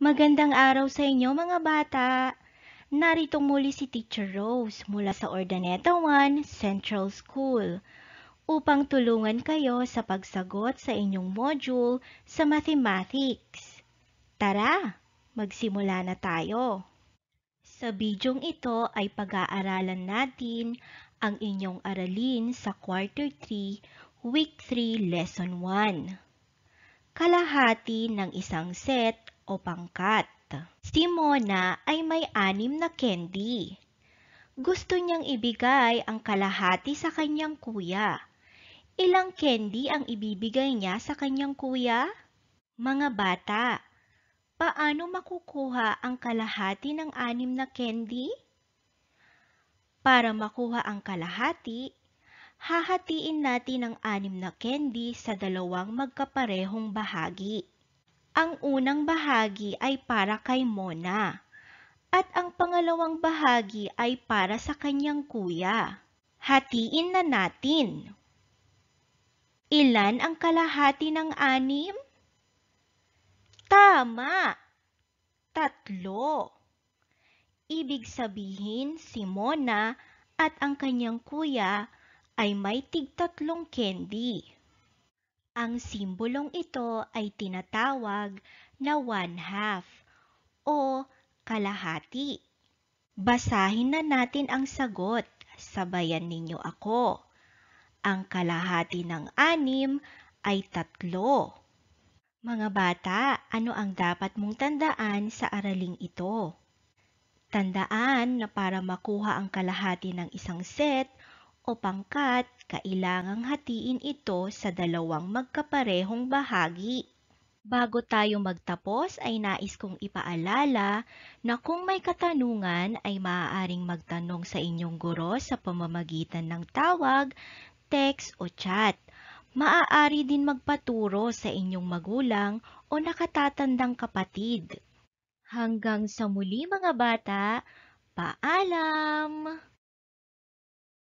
Magandang araw sa inyo mga bata! Narito muli si Teacher Rose mula sa Ordaneta 1 Central School upang tulungan kayo sa pagsagot sa inyong module sa Mathematics. Tara, magsimula na tayo! Sa bidyong ito ay pag-aaralan natin ang inyong aralin sa Quarter 3, Week 3, Lesson 1. Kalahati ng isang set o pangkat. Si Mona ay may anim na candy. Gusto niyang ibigay ang kalahati sa kanyang kuya. Ilang candy ang ibibigay niya sa kanyang kuya? Mga bata, paano makukuha ang kalahati ng anim na candy? Para makuha ang kalahati, hahatiin natin ang anim na candy sa dalawang magkaparehong bahagi. Ang unang bahagi ay para kay Mona at ang pangalawang bahagi ay para sa kanyang kuya. Hatiin na natin. Ilan ang kalahati ng anim? Tama! Tatlo. Ibig sabihin si Mona at ang kanyang kuya ay may tigtatlong candy. Ang simbolong ito ay tinatawag na one half o kalahati. Basahin na natin ang sagot. Sabayan ninyo ako. Ang kalahati ng anim ay tatlo. Mga bata, ano ang dapat mong tandaan sa araling ito? Tandaan na para makuha ang kalahati ng isang set o pangkat, kailangang hatiin ito sa dalawang magkaparehong bahagi. Bago tayo magtapos ay nais kong ipaalala na kung may katanungan ay maaaring magtanong sa inyong guro sa pamamagitan ng tawag, text o chat. Maaari din magpaturo sa inyong magulang o nakatatandang kapatid. Hanggang sa muli mga bata, paalam!